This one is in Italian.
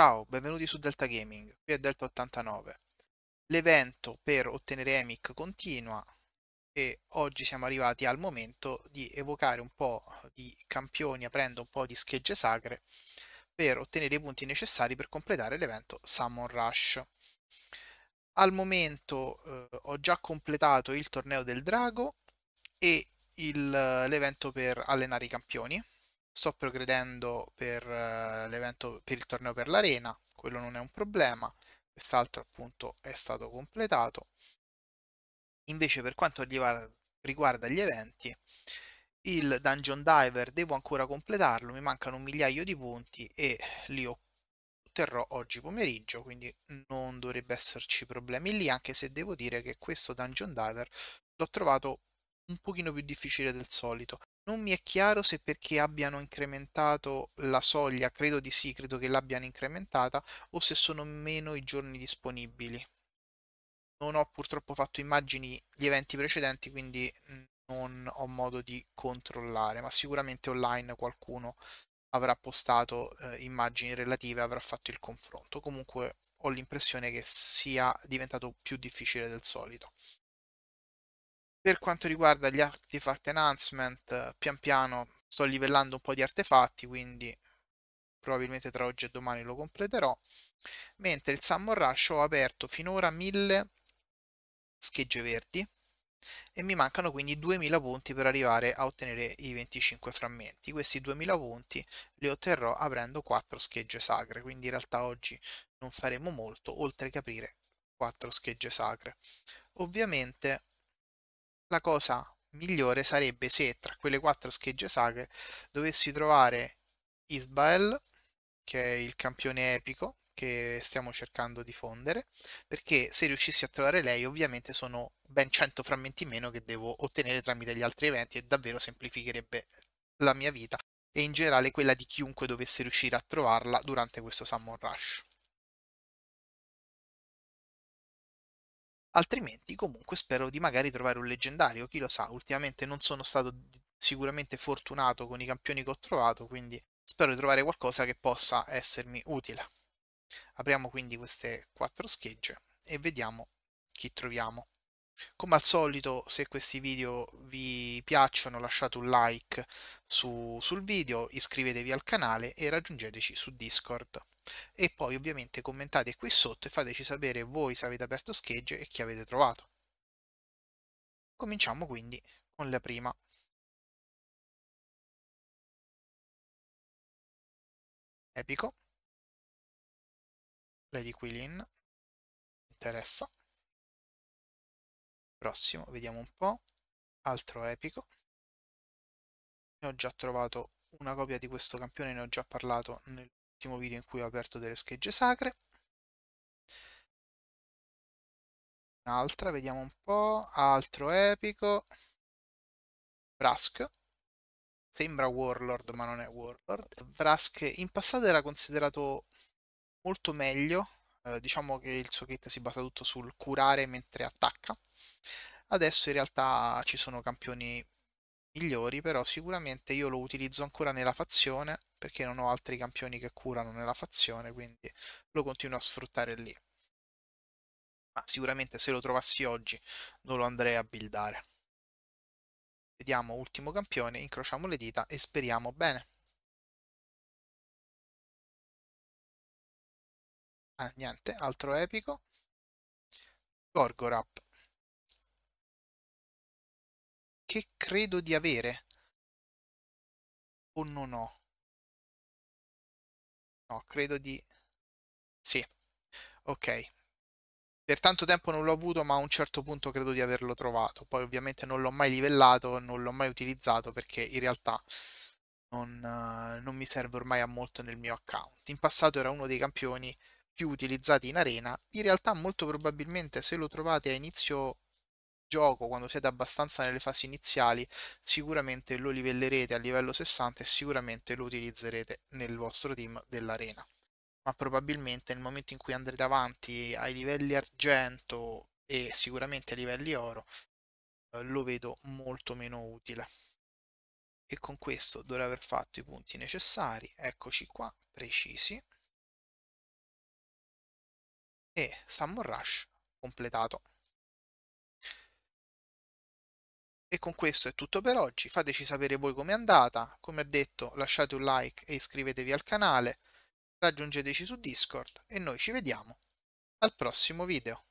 Ciao, benvenuti su Delta Gaming, qui è Delta89. L'evento per ottenere EMIC continua e oggi siamo arrivati al momento di evocare un po' di campioni aprendo un po' di schegge sacre per ottenere i punti necessari per completare l'evento Summon Rush. Al momento eh, ho già completato il torneo del drago e l'evento per allenare i campioni sto progredendo per eh, l'evento per il torneo per l'arena, quello non è un problema, quest'altro appunto è stato completato. Invece per quanto riguarda gli eventi, il Dungeon Diver devo ancora completarlo, mi mancano un migliaio di punti e li otterrò oggi pomeriggio, quindi non dovrebbe esserci problemi lì, anche se devo dire che questo Dungeon Diver l'ho trovato un pochino più difficile del solito. Non mi è chiaro se perché abbiano incrementato la soglia, credo di sì, credo che l'abbiano incrementata, o se sono meno i giorni disponibili. Non ho purtroppo fatto immagini di eventi precedenti, quindi non ho modo di controllare, ma sicuramente online qualcuno avrà postato eh, immagini relative, avrà fatto il confronto. Comunque ho l'impressione che sia diventato più difficile del solito. Per quanto riguarda gli artifact enhancement, eh, pian piano sto livellando un po' di artefatti, quindi probabilmente tra oggi e domani lo completerò. Mentre il Summon Rush ho aperto finora 1000 schegge verdi e mi mancano quindi 2000 punti per arrivare a ottenere i 25 frammenti. Questi 2000 punti li otterrò aprendo 4 schegge sacre, quindi in realtà oggi non faremo molto oltre che aprire 4 schegge sacre. Ovviamente la cosa migliore sarebbe se tra quelle quattro schegge sacre dovessi trovare Isbael, che è il campione epico che stiamo cercando di fondere, perché se riuscissi a trovare lei ovviamente sono ben 100 frammenti meno che devo ottenere tramite gli altri eventi e davvero semplificherebbe la mia vita e in generale quella di chiunque dovesse riuscire a trovarla durante questo Summon Rush. altrimenti comunque spero di magari trovare un leggendario, chi lo sa, ultimamente non sono stato sicuramente fortunato con i campioni che ho trovato, quindi spero di trovare qualcosa che possa essermi utile. Apriamo quindi queste quattro schegge e vediamo chi troviamo. Come al solito, se questi video vi piacciono lasciate un like su, sul video, iscrivetevi al canale e raggiungeteci su Discord e poi ovviamente commentate qui sotto e fateci sapere voi se avete aperto schegge e chi avete trovato. Cominciamo quindi con la prima. Epico, Lady Quilin, interessa. Prossimo, vediamo un po', altro epico. Ne ho già trovato una copia di questo campione, ne ho già parlato nel Ultimo video in cui ho aperto delle schegge sacre. Un'altra, vediamo un po'. Altro epico. Vrask. Sembra Warlord, ma non è Warlord. Vrask in passato era considerato molto meglio. Eh, diciamo che il suo kit si basa tutto sul curare mentre attacca. Adesso in realtà ci sono campioni migliori, però sicuramente io lo utilizzo ancora nella fazione perché non ho altri campioni che curano nella fazione, quindi lo continuo a sfruttare lì. Ma sicuramente se lo trovassi oggi non lo andrei a buildare. Vediamo ultimo campione, incrociamo le dita e speriamo bene. Ah, niente, altro epico. Gorgorap. Che credo di avere? O non ho? No, credo di... Sì, ok. Per tanto tempo non l'ho avuto, ma a un certo punto credo di averlo trovato. Poi ovviamente non l'ho mai livellato, non l'ho mai utilizzato perché in realtà non, non mi serve ormai a molto nel mio account. In passato era uno dei campioni più utilizzati in arena. In realtà molto probabilmente se lo trovate a inizio gioco, quando siete abbastanza nelle fasi iniziali, sicuramente lo livellerete a livello 60 e sicuramente lo utilizzerete nel vostro team dell'arena. Ma probabilmente nel momento in cui andrete avanti ai livelli argento e sicuramente ai livelli oro, eh, lo vedo molto meno utile. E con questo dovrei aver fatto i punti necessari, eccoci qua, precisi. E Summon Rush completato. E con questo è tutto per oggi, fateci sapere voi com'è andata, come ho detto lasciate un like e iscrivetevi al canale, raggiungeteci su Discord e noi ci vediamo al prossimo video.